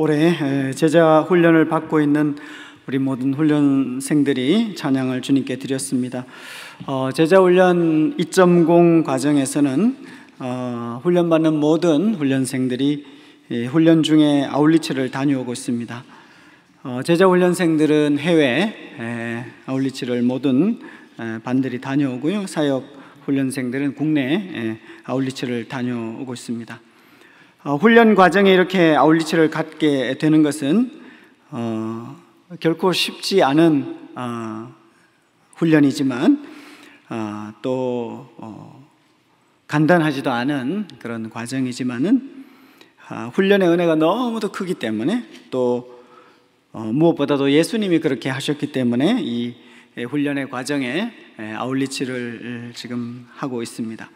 올해 제자 훈련을 받고 있는 우리 모든 훈련생들이 찬양을 주님께 드렸습니다. 어, 제자 훈련 2.0 과정에서는 어, 훈련받는 모든 훈련생들이 훈련 중에 아울리치를 다녀오고 있습니다. 어, 제자 훈련생들은 해외 아울리치를 모든 반들이 다녀오고요. 사역 훈련생들은 국내 아울리치를 다녀오고 있습니다. 어, 훈련 과정에 이렇게 아울리치를 갖게 되는 것은 어, 결코 쉽지 않은 어, 훈련이지만 어, 또 어, 간단하지도 않은 그런 과정이지만은 아, 훈련의 은혜가 너무도 크기 때문에 또 무엇보다도 예수님이 그렇게 하셨기 때문에 이 훈련의 과정에 아울리치를 지금 하고 있습니다.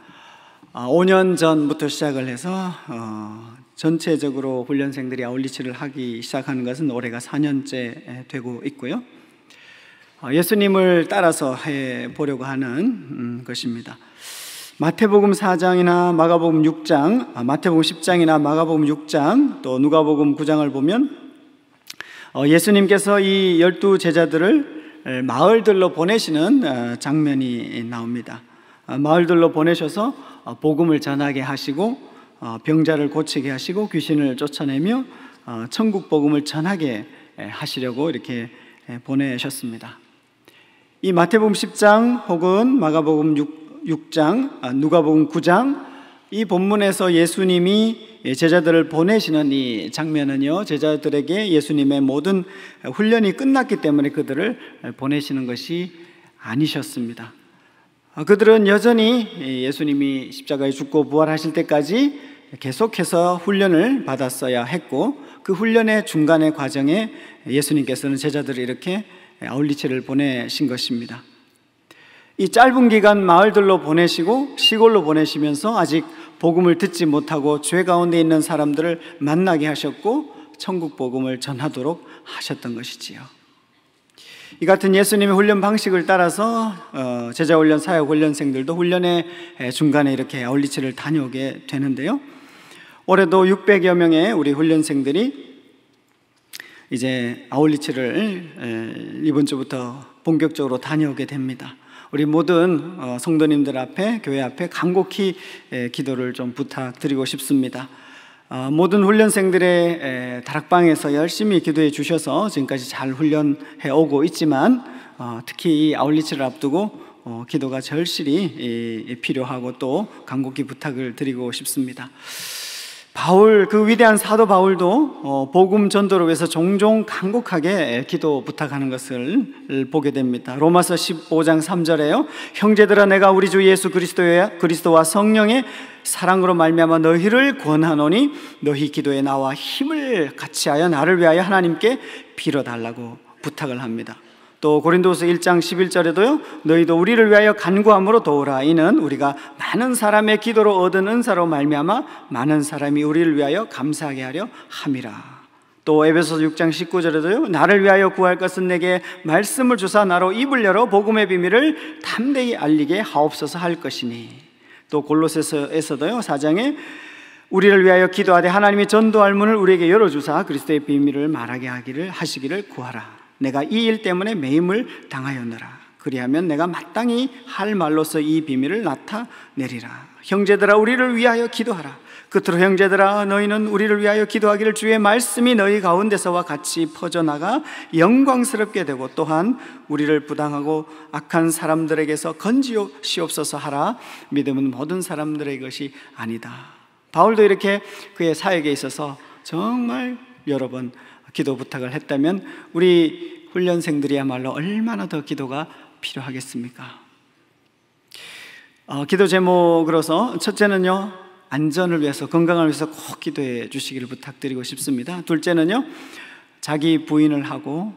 5년 아, 전부터 시작을 해서 어, 전체적으로 훈련생들이 아울리치를 하기 시작하는 것은 올해가 4년째 되고 있고요. 어, 예수님을 따라서 해 보려고 하는 음, 것입니다. 마태복음 4장이나 마가복음 6장, 아, 마태복음 10장이나 마가복음 6장, 또 누가복음 9장을 보면 어, 예수님께서 이 열두 제자들을 마을들로 보내시는 장면이 나옵니다. 마을들로 보내셔서 어, 복음을 전하게 하시고 어, 병자를 고치게 하시고 귀신을 쫓아내며 어, 천국 복음을 전하게 하시려고 이렇게 보내셨습니다. 이 마태복음 10장 혹은 마가복음 6, 장 아, 누가복음 9장 이 본문에서 예수님이 제자들을 보내시는 이 장면은요, 제자들에게 예수님의 모든 훈련이 끝났기 때문에 그들을 보내시는 것이 아니셨습니다. 아, 그들은 여전히 예수님이 십자가에 죽고 부활하실 때까지 계속해서 훈련을 받았어야 했고 그 훈련의 중간의 과정에 예수님께서는 제자들을 이렇게 아울리치를 보내신 것입니다. 이 짧은 기간 마을들로 보내시고 시골로 보내시면서 아직 복음을 듣지 못하고 죄 가운데 있는 사람들을 만나게 하셨고 천국 복음을 전하도록 하셨던 것이지요. 이 같은 예수님의 훈련 방식을 따라서 어, 제자 훈련 사역 훈련생들도 훈련의 중간에 이렇게 아울리치를 다녀오게 되는데요. 올해도 600여 명의 우리 훈련생들이 이제 아울리치를 이번 주부터 본격적으로 다녀오게 됩니다. 우리 모든 어, 성도님들 앞에 교회 앞에 간곡히 기도를 좀 부탁드리고 싶습니다. 어, 모든 훈련생들의 다락방에서 열심히 기도해 주셔서 지금까지 잘 훈련해 오고 있지만 어, 특히 이 아울리치를 앞두고 어, 기도가 절실히 필요하고 또 간곡히 부탁을 드리고 싶습니다. 바울 그 위대한 사도 바울도 어, 복음 전도를 위해서 종종 간곡하게 기도 부탁하는 것을 보게 됩니다. 로마서 15장 3절에요. 형제들아 내가 우리 주 예수 그리스도의 그리스도와 성령의 사랑으로 말미암아 너희를 권하노니 너희 기도에 나와 힘을 같이하여 나를 위하여 하나님께 빌어 달라고 부탁을 합니다. 또 고린도서 1장 11절에도요. 너희도 우리를 위하여 간구함으로 도우라. 이는 우리가 많은 사람의 기도로 얻은 은사로 말미암아 많은 사람이 우리를 위하여 감사하게 하려 함이라. 또에베소 6장 19절에도요. 나를 위하여 구할 것은 내게 말씀을 주사 나로 입을 열어 복음의 비밀을 담대히 알리게 하옵소서 할 것이니. 또 골로새서에서도요. 4장에 우리를 위하여 기도하되 하나님이 전도할 문을 우리에게 열어 주사 그리스도의 비밀을 말하게 하기를 하시기를 구하라. 내가 이 일 때문에 매임을 당하였느라 그리하면 내가 마땅히 할 말로서 이 비밀을 나타내리라. 형제들아 우리를 위하여 기도하라. 끝으로 형제들아 너희는 우리를 위하여 기도하기를 주의 말씀이 너희 가운데서와 같이 퍼져나가 영광스럽게 되고 또한 우리를 부당하고 악한 사람들에게서 건지시옵소서 하라. 믿음은 모든 사람들의 것이 아니다. 바울도 이렇게 그의 사역에 있어서 정말 여러 번 기도 부탁을 했다면 우리 훈련생들이야말로 얼마나 더 기도가 필요하겠습니까? 어, 기도 제목으로서 첫째는요 안전을 위해서 건강을 위해서 꼭 기도해 주시기를 부탁드리고 싶습니다. 둘째는요 자기 부인을 하고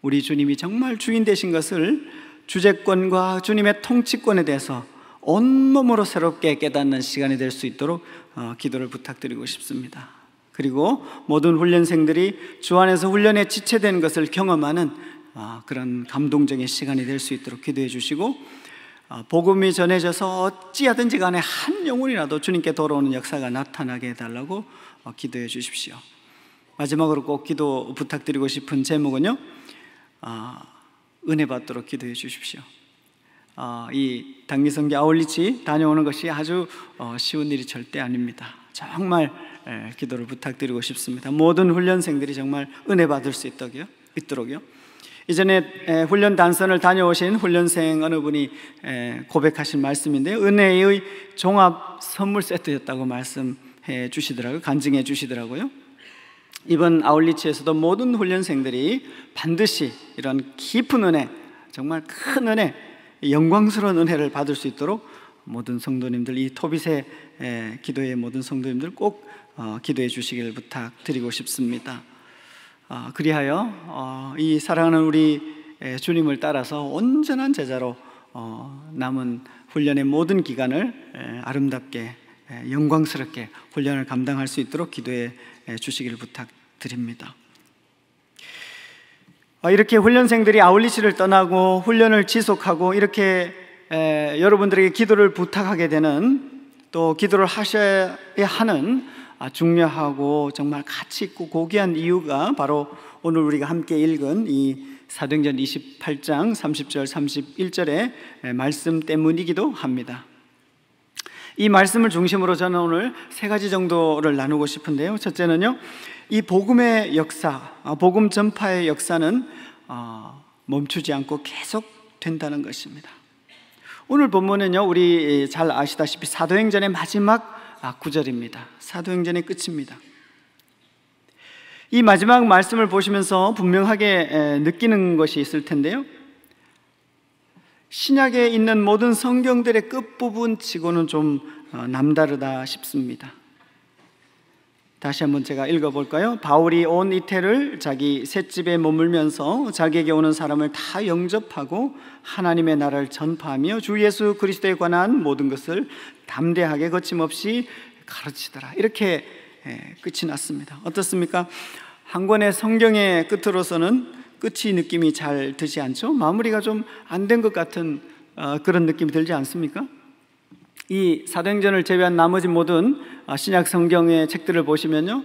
우리 주님이 정말 주인 되신 것을 주재권과 주님의 통치권에 대해서 온몸으로 새롭게 깨닫는 시간이 될 수 있도록 어, 기도를 부탁드리고 싶습니다. 그리고 모든 훈련생들이 주 안에서 훈련에 지체된 것을 경험하는 아, 그런 감동적인 시간이 될 수 있도록 기도해 주시고 아, 복음이 전해져서 어찌하든지 간에 한 영혼이라도 주님께 돌아오는 역사가 나타나게 해달라고 어, 기도해 주십시오. 마지막으로 꼭 기도 부탁드리고 싶은 제목은요, 아, 은혜 받도록 기도해 주십시오. 이 당리성교 아울리치 다녀오는 것이 아주 어, 쉬운 일이 절대 아닙니다. 정말 예, 기도를 부탁드리고 싶습니다. 모든 훈련생들이 정말 은혜 받을 수 있도록요. 있도록요. 이전에 예, 훈련 단선을 다녀오신 훈련생 어느 분이 예, 고백하신 말씀인데 은혜의 종합 선물 세트였다고 말씀해 주시더라고요. 간증해 주시더라고요. 이번 아울리치에서도 모든 훈련생들이 반드시 이런 깊은 은혜, 정말 큰 은혜, 영광스러운 은혜를 받을 수 있도록 모든 성도님들 이 토빗의 기도의 모든 성도님들 꼭 어, 기도해 주시길 부탁드리고 싶습니다. 어, 그리하여 어, 이 사랑하는 우리 예, 주님을 따라서 온전한 제자로 남은 훈련의 모든 기간을 예, 아름답게 예, 영광스럽게 훈련을 감당할 수 있도록 기도해 주시길 부탁드립니다. 이렇게 훈련생들이 아울리시를 떠나고 훈련을 지속하고 이렇게 여러분들에게 기도를 부탁하게 되는 또 기도를 하셔야 하는 아, 중요하고 정말 가치 있고 고귀한 이유가 바로 오늘 우리가 함께 읽은 이 사도행전 28장 30절 31절의 말씀 때문이기도 합니다. 이 말씀을 중심으로 저는 오늘 세 가지 정도를 나누고 싶은데요. 첫째는요, 이 복음의 역사, 아, 복음 전파의 역사는 아, 멈추지 않고 계속 된다는 것입니다. 오늘 본문은요, 우리 잘 아시다시피 사도행전의 마지막 9절입니다. 아, 사도행전의 끝입니다. 이 마지막 말씀을 보시면서 분명하게 느끼는 것이 있을 텐데요. 신약에 있는 모든 성경들의 끝부분 치고는 좀 어, 남다르다 싶습니다. 다시 한번 제가 읽어볼까요? 바울이 온 이태를 자기 셋집에 머물면서 자기에게 오는 사람을 다 영접하고 하나님의 나라를 전파하며 주 예수 그리스도에 관한 모든 것을 담대하게 거침없이 가르치더라. 이렇게 예, 끝이 났습니다. 어떻습니까? 한 권의 성경의 끝으로서는 끝이 느낌이 잘 드지 않죠? 마무리가 좀 안 된 것 같은 어, 그런 느낌이 들지 않습니까? 이 사도행전을 제외한 나머지 모든 아, 신약 성경의 책들을 보시면요.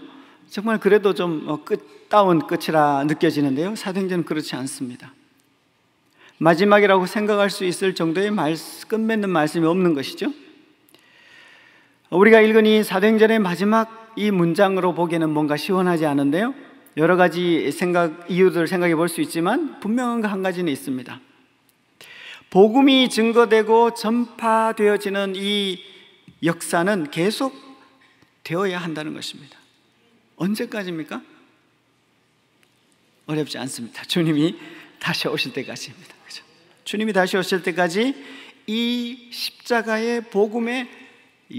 정말 그래도 좀 어, 끝다운 끝이라 느껴지는데요. 사도행전은 그렇지 않습니다. 마지막이라고 생각할 수 있을 정도의 말씀, 끝맺는 말씀이 없는 것이죠. 우리가 읽은 이 사도행전의 마지막 이 문장으로 보기에는 뭔가 시원하지 않은데요. 여러 가지 생각, 이유들을 생각해 볼 수 있지만 분명한 한 가지는 있습니다. 복음이 증거되고 전파되어지는 이 역사는 계속 되어야 한다는 것입니다. 언제까지입니까? 어렵지 않습니다. 주님이 다시 오실 때까지입니다. 그렇죠? 주님이 다시 오실 때까지 이 십자가의 복음의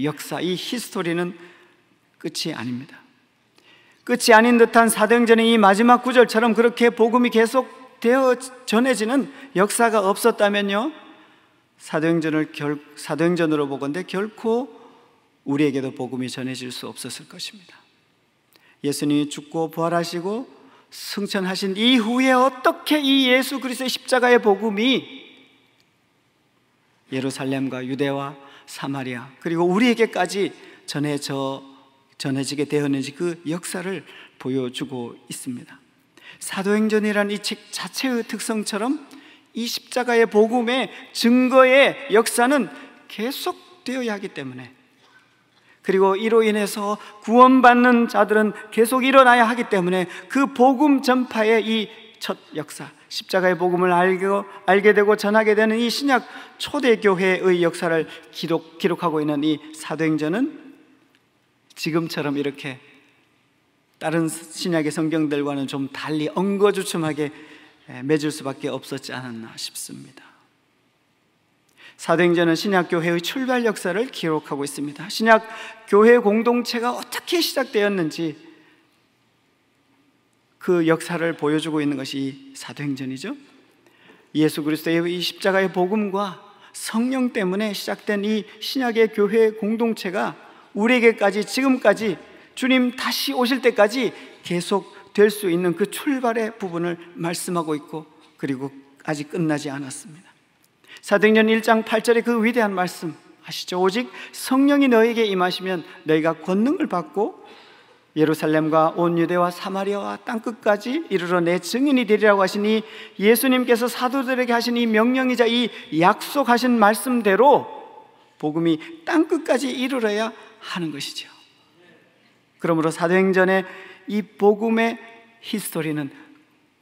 역사, 이 히스토리는 끝이 아닙니다. 끝이 아닌 듯한 사도행전의 이 마지막 구절처럼 그렇게 복음이 계속 되어 전해지는 역사가 없었다면요. 사도행전을 결, 사도행전으로 보건대 결코 우리에게도 복음이 전해질 수 없었을 것입니다. 예수님이 죽고 부활하시고 승천하신 이후에 어떻게 이 예수 그리스의 십자가의 복음이 예루살렘과 유대와 사마리아 그리고 우리에게까지 전해져 전해지게 되었는지 그 역사를 보여주고 있습니다. 사도행전이란 이 책 자체의 특성처럼 이 십자가의 복음의 증거의 역사는 계속되어야 하기 때문에 그리고 이로 인해서 구원받는 자들은 계속 일어나야 하기 때문에 그 복음 전파의 이 첫 역사, 십자가의 복음을 알고, 알게 되고 전하게 되는 이 신약 초대교회의 역사를 기록, 기록하고 있는 이 사도행전은 지금처럼 이렇게 다른 신약의 성경들과는 좀 달리 엉거주춤하게 맺을 수밖에 없었지 않았나 싶습니다. 사도행전은 신약 교회의 출발 역사를 기록하고 있습니다. 신약 교회 공동체가 어떻게 시작되었는지 그 역사를 보여주고 있는 것이 사도행전이죠. 예수 그리스도의 이 십자가의 복음과 성령 때문에 시작된 이 신약의 교회 공동체가 우리에게까지 지금까지 주님 다시 오실 때까지 계속 될 수 있는 그 출발의 부분을 말씀하고 있고 그리고 아직 끝나지 않았습니다. 사도행전 1장 8절의 그 위대한 말씀 아시죠? 오직 성령이 너에게 임하시면 너희가 권능을 받고 예루살렘과 온 유대와 사마리아와 땅 끝까지 이르러 내 증인이 되리라고 하시니 예수님께서 사도들에게 하신 이 명령이자 이 약속하신 말씀대로 복음이 땅 끝까지 이르러야 하는 것이죠. 그러므로 사도행전의 이 복음의 히스토리는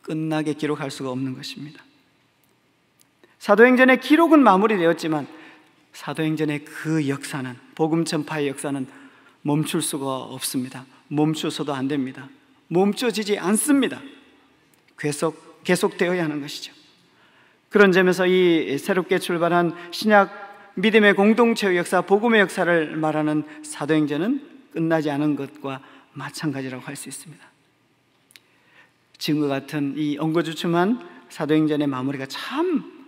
끝나게 기록할 수가 없는 것입니다. 사도행전의 기록은 마무리되었지만 사도행전의 그 역사는 복음 전파의 역사는 멈출 수가 없습니다. 멈춰서도 안 됩니다. 멈춰지지 않습니다. 계속 계속되어야 하는 것이죠. 그런 점에서 이 새롭게 출발한 신약 믿음의 공동체의 역사, 복음의 역사를 말하는 사도행전은 끝나지 않은 것과 마찬가지라고 할 수 있습니다. 지금과 같은 이 엉거주춤한 사도행전의 마무리가 참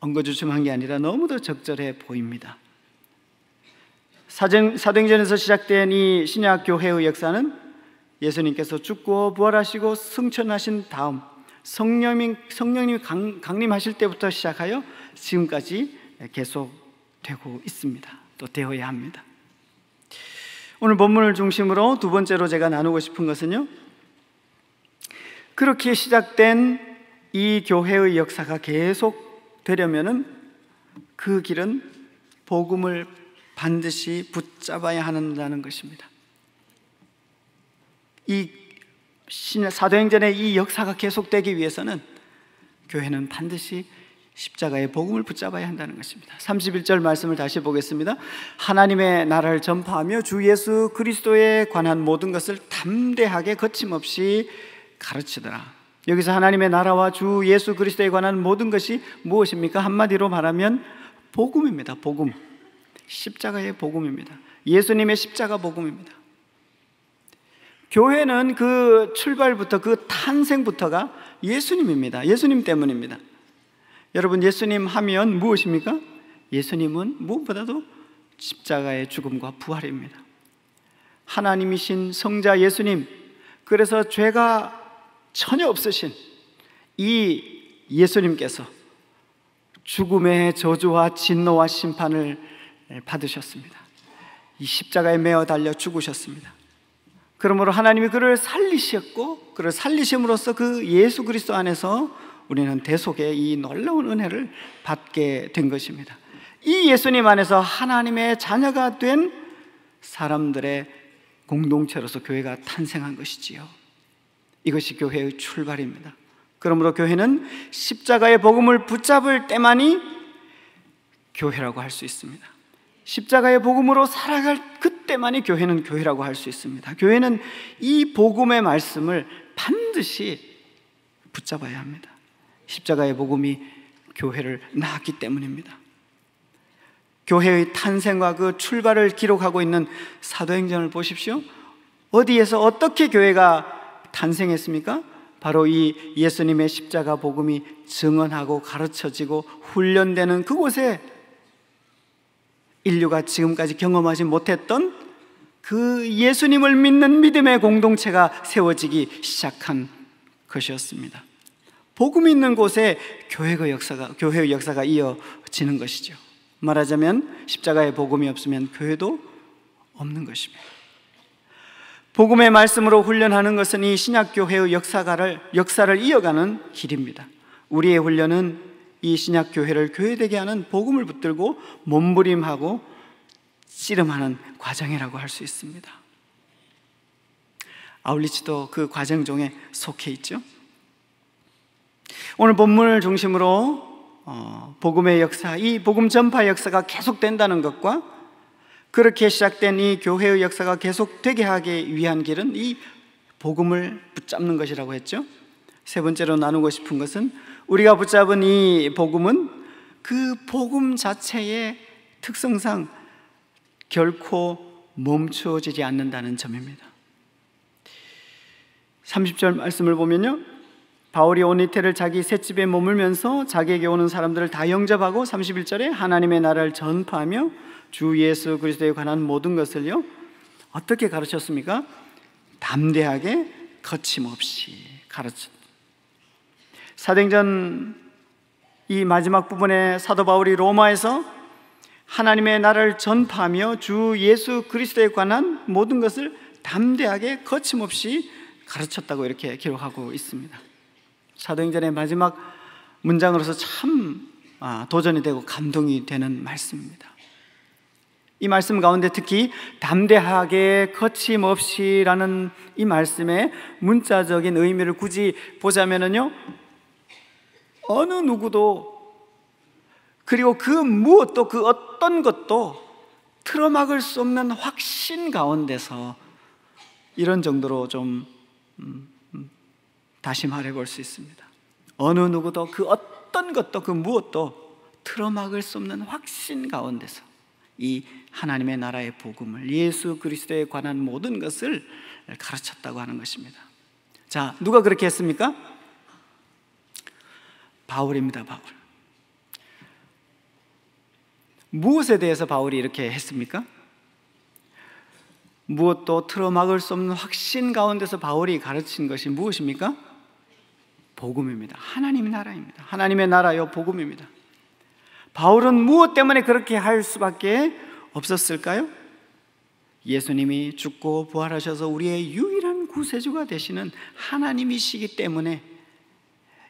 엉거주춤한 게 아니라 너무도 적절해 보입니다. 사도행전에서 시작된 이 신약 교회의 역사는 예수님께서 죽고 부활하시고 승천하신 다음 성령님, 성령님이 강, 강림하실 때부터 시작하여 지금까지 계속되고 있습니다. 또 되어야 합니다. 오늘 본문을 중심으로 두 번째로 제가 나누고 싶은 것은요. 그렇게 시작된 이 교회의 역사가 계속 되려면은 그 길은 복음을 반드시 붙잡아야 한다는 것입니다. 이 사도행전의 이 역사가 계속되기 위해서는 교회는 반드시 십자가의 복음을 붙잡아야 한다는 것입니다. 31절 말씀을 다시 보겠습니다. 하나님의 나라를 전파하며 주 예수 그리스도에 관한 모든 것을 담대하게 거침없이 가르치더라. 여기서 하나님의 나라와 주 예수 그리스도에 관한 모든 것이 무엇입니까? 한마디로 말하면 복음입니다. 복음. 십자가의 복음입니다. 예수님의 십자가 복음입니다. 교회는 그 출발부터 그 탄생부터가 예수님입니다. 예수님 때문입니다. 여러분 예수님 하면 무엇입니까? 예수님은 무엇보다도 십자가의 죽음과 부활입니다. 하나님이신 성자 예수님, 그래서 죄가 전혀 없으신 이 예수님께서 죽음의 저주와 진노와 심판을 받으셨습니다. 이 십자가에 매어 달려 죽으셨습니다. 그러므로 하나님이 그를 살리셨고 그를 살리심으로써 그 예수 그리스도 안에서 우리는 대속의 이 놀라운 은혜를 받게 된 것입니다. 이 예수님 안에서 하나님의 자녀가 된 사람들의 공동체로서 교회가 탄생한 것이지요. 이것이 교회의 출발입니다. 그러므로 교회는 십자가의 복음을 붙잡을 때만이 교회라고 할 수 있습니다. 십자가의 복음으로 살아갈 그때만이 교회는 교회라고 할 수 있습니다. 교회는 이 복음의 말씀을 반드시 붙잡아야 합니다. 십자가의 복음이 교회를 낳았기 때문입니다. 교회의 탄생과 그 출발을 기록하고 있는 사도행전을 보십시오. 어디에서 어떻게 교회가 탄생했습니까? 바로 이 예수님의 십자가 복음이 증언하고 가르쳐지고 훈련되는 그곳에 인류가 지금까지 경험하지 못했던 그 예수님을 믿는 믿음의 공동체가 세워지기 시작한 것이었습니다. 복음이 있는 곳에 교회의 역사가, 교회의 역사가 이어지는 것이죠. 말하자면 십자가의 복음이 없으면 교회도 없는 것입니다. 복음의 말씀으로 훈련하는 것은 이 신약교회의 역사가를, 역사를 이어가는 길입니다. 우리의 훈련은 이 신약교회를 교회되게 하는 복음을 붙들고 몸부림하고 씨름하는 과정이라고 할 수 있습니다. 아울리치도 그 과정 중에 속해 있죠. 오늘 본문을 중심으로 어, 복음의 역사, 이 복음 전파 역사가 계속된다는 것과 그렇게 시작된 이 교회의 역사가 계속되게 하기 위한 길은 이 복음을 붙잡는 것이라고 했죠. 세 번째로 나누고 싶은 것은 우리가 붙잡은 이 복음은 그 복음 자체의 특성상 결코 멈추어지지 않는다는 점입니다. 30절 말씀을 보면요. 바울이 온 이태를 자기 새집에 머물면서 자기에게 오는 사람들을 다 영접하고 31절에 하나님의 나라를 전파하며 주 예수 그리스도에 관한 모든 것을요 어떻게 가르쳤습니까? 담대하게 거침없이 가르쳤 사도행전 이 마지막 부분에 사도 바울이 로마에서 하나님의 나라를 전파하며 주 예수 그리스도에 관한 모든 것을 담대하게 거침없이 가르쳤다고 이렇게 기록하고 있습니다. 사도행전의 마지막 문장으로서 참 아, 도전이 되고 감동이 되는 말씀입니다. 이 말씀 가운데 특히 담대하게 거침없이라는 이 말씀의 문자적인 의미를 굳이 보자면은요 어느 누구도 그리고 그 무엇도 그 어떤 것도 틀어막을 수 없는 확신 가운데서 이런 정도로 좀 음, 다시말해 볼 수 있습니다. 어느 누구도 그 어떤 것도 그 무엇도 틀어막을 수 없는 확신 가운데서 이 하나님의 나라의 복음을 예수 그리스도에 관한 모든 것을 가르쳤다고 하는 것입니다. 자, 누가 그렇게 했습니까? 바울입니다, 바울. 무엇에 대해서 바울이 이렇게 했습니까? 무엇도 틀어막을 수 없는 확신 가운데서 바울이 가르친 것이 무엇입니까? 복음입니다. 하나님의 나라입니다. 하나님의 나라요 복음입니다. 바울은 무엇 때문에 그렇게 할 수밖에 없었을까요? 예수님이 죽고 부활하셔서 우리의 유일한 구세주가 되시는 하나님이시기 때문에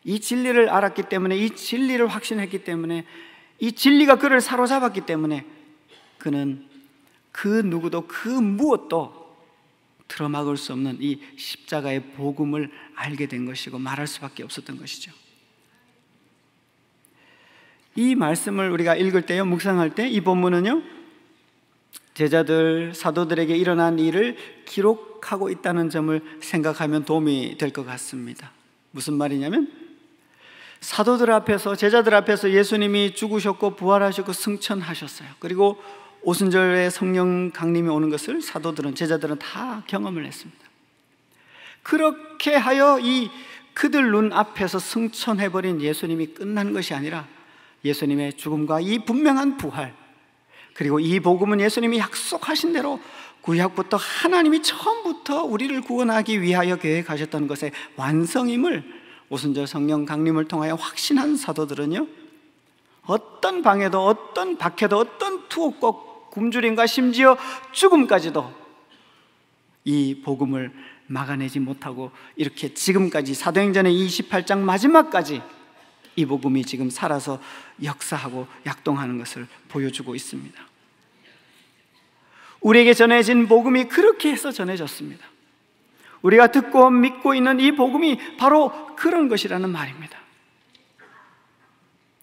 이 진리를 알았기 때문에 이 진리를 확신했기 때문에 이 진리가 그를 사로잡았기 때문에 그는 그 누구도 그 무엇도 들어막을수 없는 이 십자가의 복음을 알게 된 것이고 말할 수밖에 없었던 것이죠. 이 말씀을 우리가 읽을 때요, 묵상할 때 이 본문은요, 제자들, 사도들에게 일어난 일을 기록하고 있다는 점을 생각하면 도움이 될 것 같습니다. 무슨 말이냐면, 사도들 앞에서, 제자들 앞에서 예수님이 죽으셨고, 부활하셨고, 승천하셨어요. 그리고 오순절에 성령 강림이 오는 것을 사도들은 제자들은 다 경험을 했습니다. 그렇게 하여 이 그들 눈 앞에서 승천해 버린 예수님이 끝난 것이 아니라 예수님의 죽음과 이 분명한 부활 그리고 이 복음은 예수님이 약속하신 대로 구약부터 하나님이 처음부터 우리를 구원하기 위하여 계획하셨던 것의 완성임을 오순절 성령 강림을 통하여 확신한 사도들은요 어떤 방해도 어떤 박해도 어떤 투옥과 굶주림과 심지어 죽음까지도 이 복음을 막아내지 못하고 이렇게 지금까지 사도행전의 28장 마지막까지 이 복음이 지금 살아서 역사하고 약동하는 것을 보여주고 있습니다. 우리에게 전해진 복음이 그렇게 해서 전해졌습니다. 우리가 듣고 믿고 있는 이 복음이 바로 그런 것이라는 말입니다.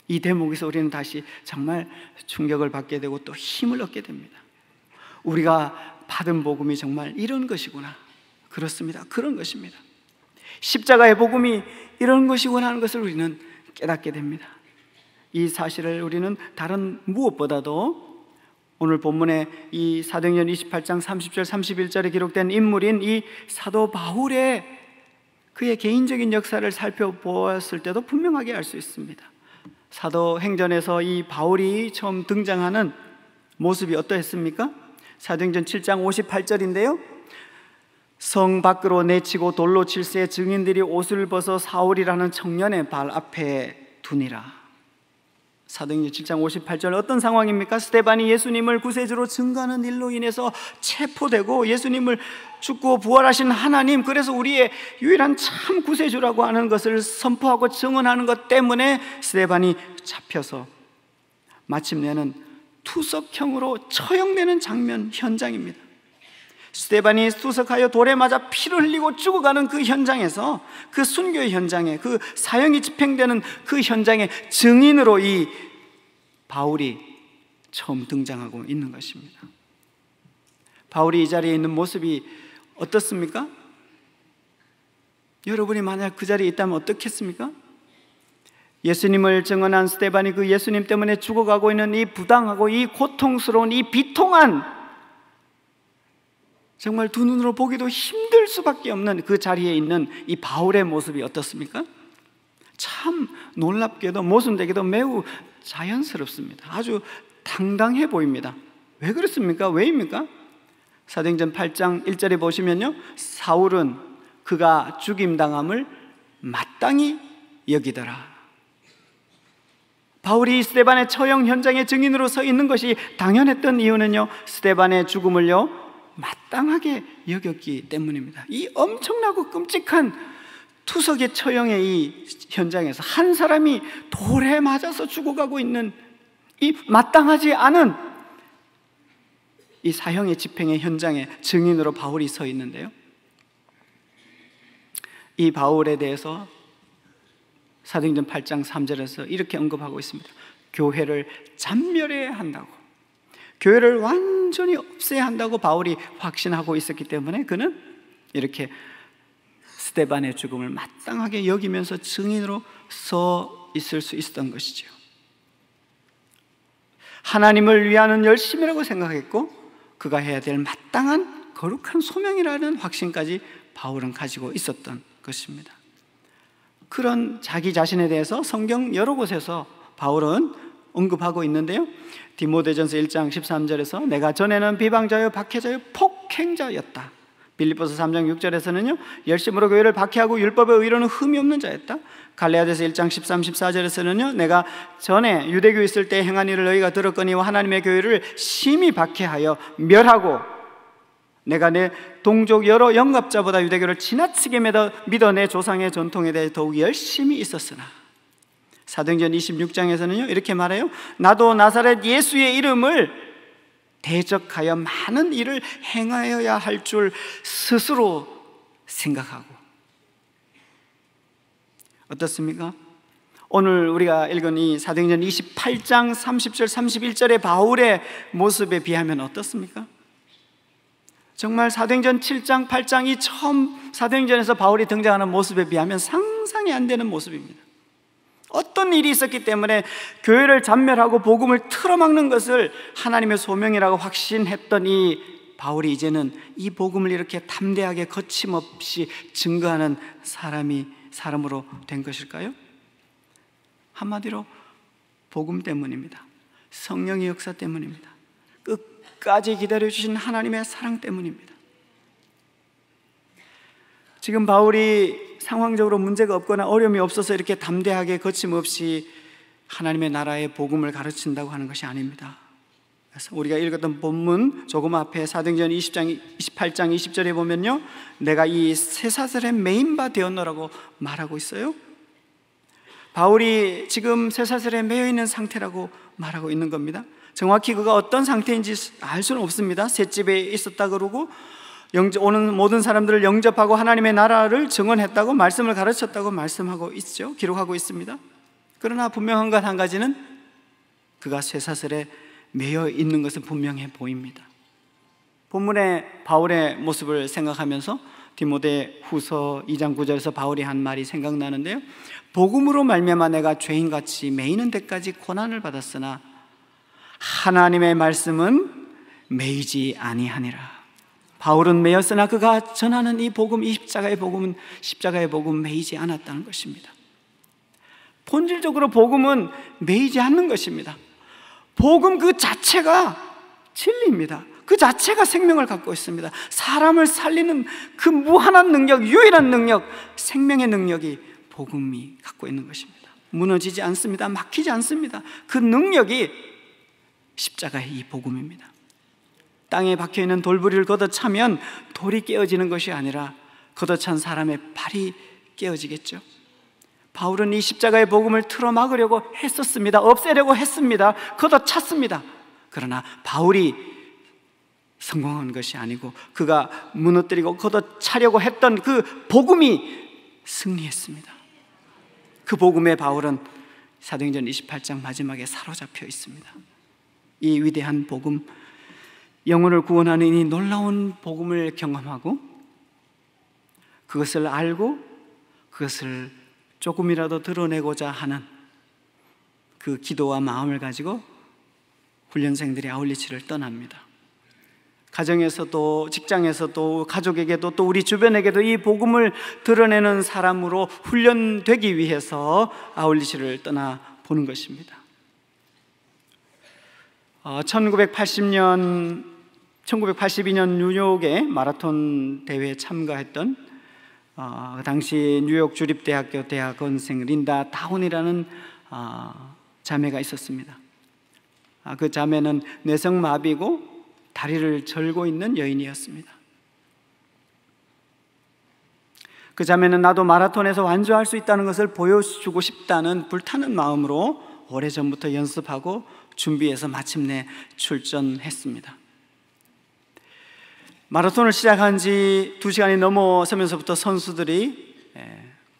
이 대목에서 우리는 다시 정말 충격을 받게 되고 또 힘을 얻게 됩니다. 우리가 받은 복음이 정말 이런 것이구나. 그렇습니다. 그런 것입니다. 십자가의 복음이 이런 것이구나 하는 것을 우리는 깨닫게 됩니다. 이 사실을 우리는 다른 무엇보다도 오늘 본문에 이 사도행전 28장 30절 31절에 기록된 인물인 이 사도 바울의 그의 개인적인 역사를 살펴보았을 때도 분명하게 알 수 있습니다. 사도행전에서 이 바울이 처음 등장하는 모습이 어떠했습니까? 사도행전 7장 58절인데요. 성 밖으로 내치고 돌로 칠세 증인들이 옷을 벗어 사울이라는 청년의 발 앞에 두니라. 사도행전 7장 58절 어떤 상황입니까? 스테반이 예수님을 구세주로 증거하는 일로 인해서 체포되고 예수님을 죽고 부활하신 하나님 그래서 우리의 유일한 참 구세주라고 하는 것을 선포하고 증언하는 것 때문에 스테반이 잡혀서 마침내는 투석형으로 처형되는 장면 현장입니다. 스테반이 투석하여 돌에 맞아 피를 흘리고 죽어가는 그 현장에서 그 순교의 현장에 그 사형이 집행되는 그 현장의 증인으로 이 바울이 처음 등장하고 있는 것입니다. 바울이 이 자리에 있는 모습이 어떻습니까? 여러분이 만약 그 자리에 있다면 어떻겠습니까? 예수님을 증언한 스테반이 그 예수님 때문에 죽어가고 있는 이 부당하고 이 고통스러운 이 비통한 정말 두 눈으로 보기도 힘들 수밖에 없는 그 자리에 있는 이 바울의 모습이 어떻습니까? 참 놀랍게도 모순되게도 매우 자연스럽습니다. 아주 당당해 보입니다. 왜 그렇습니까? 왜입니까? 사도행전 8장 1절에 보시면요. 사울은 그가 죽임당함을 마땅히 여기더라. 바울이 스테반의 처형 현장의 증인으로 서 있는 것이 당연했던 이유는요. 스테반의 죽음을요. 마땅하게 여겼기 때문입니다. 이 엄청나고 끔찍한 투석의 처형의 이 현장에서 한 사람이 돌에 맞아서 죽어가고 있는 이 마땅하지 않은 이 사형의 집행의 현장에 증인으로 바울이 서 있는데요. 이 바울에 대해서 사도행전 8장 3절에서 이렇게 언급하고 있습니다. 교회를 잔멸해야 한다고. 교회를 완전히 없애야 한다고 바울이 확신하고 있었기 때문에 그는 이렇게 스테반의 죽음을 마땅하게 여기면서 증인으로 서 있을 수 있었던 것이죠. 하나님을 위하는 열심이라고 생각했고 그가 해야 될 마땅한 거룩한 소명이라는 확신까지 바울은 가지고 있었던 것입니다. 그런 자기 자신에 대해서 성경 여러 곳에서 바울은 언급하고 있는데요. 디모데전서 1장 13절에서 내가 전에는 비방자요 박해자요 폭행자였다. 빌리포스 3장 6절에서는요. 열심으로 교회를 박해하고 율법의 의로는 흠이 없는 자였다. 갈레아데서 1장 13, 14절에서는요. 내가 전에 유대교 있을 때 행한 일을 너희가 들었거니와 하나님의 교회를 심히 박해하여 멸하고 내가 내 동족 여러 영갑자보다 유대교를 지나치게 믿어 내 조상의 전통에 대해 더욱 열심히 있었으나 사도행전 26장에서는요 이렇게 말해요 나도 나사렛 예수의 이름을 대적하여 많은 일을 행하여야 할 줄 스스로 생각하고 어떻습니까? 오늘 우리가 읽은 이 사도행전 28장 30절 31절의 바울의 모습에 비하면 어떻습니까? 정말 사도행전 7장 8장이 처음 사도행전에서 바울이 등장하는 모습에 비하면 상상이 안 되는 모습입니다. 어떤 일이 있었기 때문에 교회를 잔멸하고 복음을 틀어막는 것을 하나님의 소명이라고 확신했던 이 바울이 이제는 이 복음을 이렇게 담대하게 거침없이 증거하는 사람이 사람으로 된 것일까요? 한마디로 복음 때문입니다. 성령의 역사 때문입니다. 끝까지 기다려 주신 하나님의 사랑 때문입니다. 지금 바울이 상황적으로 문제가 없거나 어려움이 없어서 이렇게 담대하게 거침없이 하나님의 나라의 복음을 가르친다고 하는 것이 아닙니다. 그래서 우리가 읽었던 본문 조금 앞에 사도전 20장 28장 20절에 보면요. 내가 이 세사슬의 메인바 되었노라고 말하고 있어요. 바울이 지금 세사슬에 매여 있는 상태라고 말하고 있는 겁니다. 정확히 그가 어떤 상태인지 알 수는 없습니다. 셋집에 있었다 그러고 오는 모든 사람들을 영접하고 하나님의 나라를 증언했다고 말씀을 가르쳤다고 말씀하고 있죠. 기록하고 있습니다. 그러나 분명한 것 한 가지는 그가 쇠사슬에 매여 있는 것은 분명해 보입니다. 본문의 바울의 모습을 생각하면서 디모데 후서 2장 9절에서 바울이 한 말이 생각나는데요. 복음으로 말미암아 내가 죄인같이 매이는 데까지 고난을 받았으나 하나님의 말씀은 매이지 아니하니라. 바울은 매였으나 그가 전하는 이 복음, 이 십자가의 복음은 십자가의 복음 매이지 않았다는 것입니다. 본질적으로 복음은 매이지 않는 것입니다. 복음 그 자체가 진리입니다. 그 자체가 생명을 갖고 있습니다. 사람을 살리는 그 무한한 능력, 유일한 능력, 생명의 능력이 복음이 갖고 있는 것입니다. 무너지지 않습니다. 막히지 않습니다. 그 능력이 십자가의 이 복음입니다. 땅에 박혀 있는 돌부리를 걷어차면 돌이 깨어지는 것이 아니라 걷어찬 사람의 발이 깨어지겠죠. 바울은 이 십자가의 복음을 틀어막으려고 했었습니다. 없애려고 했습니다. 걷어찼습니다. 그러나 바울이 성공한 것이 아니고 그가 무너뜨리고 걷어차려고 했던 그 복음이 승리했습니다. 그 복음의 바울은 사도행전 28장 마지막에 사로잡혀 있습니다. 이 위대한 복음 영혼을 구원하는 이 놀라운 복음을 경험하고 그것을 알고 그것을 조금이라도 드러내고자 하는 그 기도와 마음을 가지고 훈련생들이 아울리치를 떠납니다. 가정에서도 직장에서도 가족에게도 또 우리 주변에게도 이 복음을 드러내는 사람으로 훈련되기 위해서 아울리시를 떠나 보는 것입니다. 1980년 어, 1982년 뉴욕의 마라톤 대회에 참가했던 어, 그 당시 뉴욕 주립대학교 대학원생 린다 타운이라는 어, 자매가 있었습니다. 아, 그 자매는 뇌성마비고 다리를 절고 있는 여인이었습니다. 그 자매는 나도 마라톤에서 완주할 수 있다는 것을 보여주고 싶다는 불타는 마음으로 오래전부터 연습하고 준비해서 마침내 출전했습니다. 마라톤을 시작한 지 2시간이 넘어서면서부터 선수들이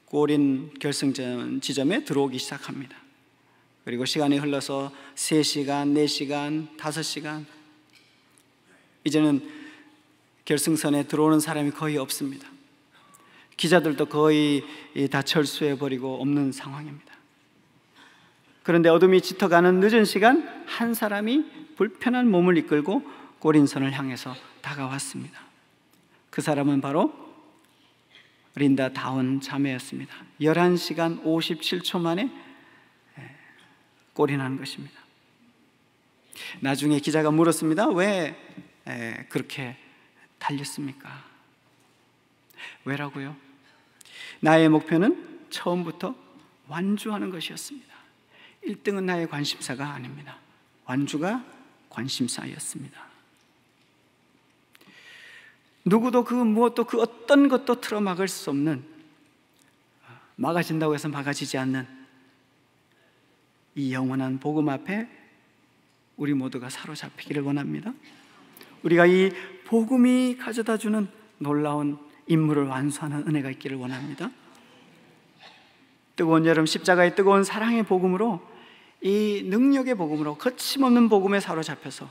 골인 예, 결승전 지점에 들어오기 시작합니다. 그리고 시간이 흘러서 3시간, 4시간, 5시간 이제는 결승선에 들어오는 사람이 거의 없습니다. 기자들도 거의 다 철수해 버리고 없는 상황입니다. 그런데 어둠이 짙어가는 늦은 시간 한 사람이 불편한 몸을 이끌고 꼬린선을 향해서 다가왔습니다. 그 사람은 바로 린다 다운 자매였습니다. 11시간 57초 만에 예, 꼴이 난 것입니다. 나중에 기자가 물었습니다. 왜 예, 그렇게 달렸습니까? 왜라고요? 나의 목표는 처음부터 완주하는 것이었습니다. 1등은 나의 관심사가 아닙니다. 완주가 관심사였습니다. 누구도 그 무엇도 그 어떤 것도 틀어막을 수 없는 막아진다고 해서 막아지지 않는 이 영원한 복음 앞에 우리 모두가 사로잡히기를 원합니다. 우리가 이 복음이 가져다 주는 놀라운 임무를 완수하는 은혜가 있기를 원합니다. 뜨거운 여름 십자가의 뜨거운 사랑의 복음으로 이 능력의 복음으로 거침없는 복음에 사로잡혀서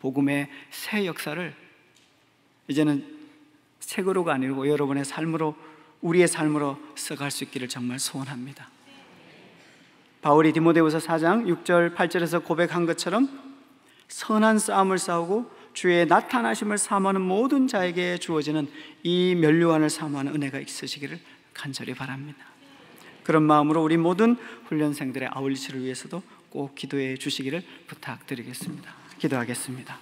복음의 새 역사를 이제는 책으로가 아니고 여러분의 삶으로 우리의 삶으로 써갈 수 있기를 정말 소원합니다. 바울이 디모데후서 4장 6절 8절에서 고백한 것처럼 선한 싸움을 싸우고 주의 나타나심을 사모하는 모든 자에게 주어지는 이 면류관을 사모하는 은혜가 있으시기를 간절히 바랍니다. 그런 마음으로 우리 모든 훈련생들의 아울리치를 위해서도 꼭 기도해 주시기를 부탁드리겠습니다. 기도하겠습니다.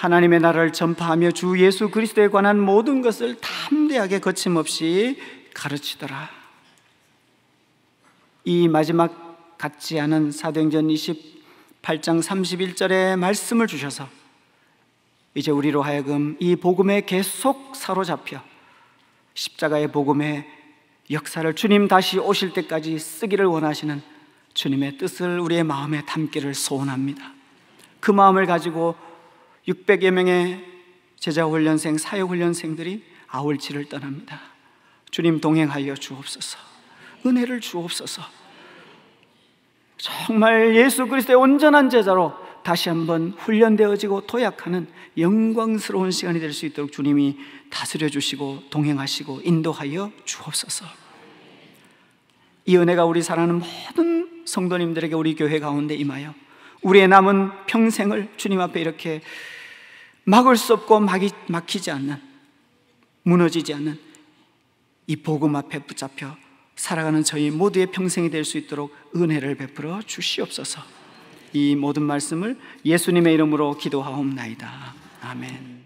하나님의 나라를 전파하며 주 예수 그리스도에 관한 모든 것을 담대하게 거침없이 가르치더라. 이 마지막 같지 않은 사도행전 28장 31절의 말씀을 주셔서 이제 우리로 하여금 이 복음에 계속 사로잡혀 십자가의 복음의 역사를 주님 다시 오실 때까지 쓰기를 원하시는 주님의 뜻을 우리의 마음에 담기를 소원합니다. 그 마음을 가지고 600여 명의 제자훈련생, 사역훈련생들이 아울치를 떠납니다. 주님 동행하여 주옵소서. 은혜를 주옵소서. 정말 예수 그리스도의 온전한 제자로 다시 한번 훈련되어지고 도약하는 영광스러운 시간이 될 수 있도록 주님이 다스려 주시고 동행하시고 인도하여 주옵소서. 이 은혜가 우리 사랑하는 모든 성도님들에게 우리 교회 가운데 임하여 우리의 남은 평생을 주님 앞에 이렇게 막을 수 없고 막이, 막히지 않는, 무너지지 않는 이 복음 앞에 붙잡혀 살아가는 저희 모두의 평생이 될 수 있도록 은혜를 베풀어 주시옵소서. 이 모든 말씀을 예수님의 이름으로 기도하옵나이다. 아멘.